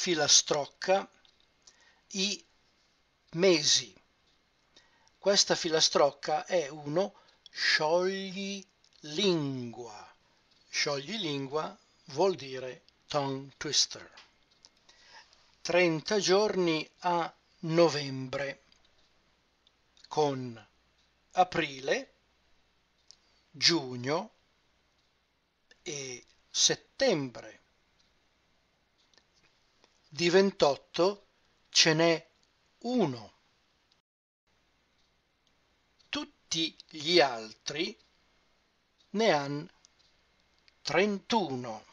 filastrocca i mesi. Questa filastrocca è uno sciogli lingua. Sciogli lingua vuol dire tongue twister. 30 giorni a novembre con aprile, giugno e settembre di ventotto ce n'è uno tutti gli altri ne han trentuno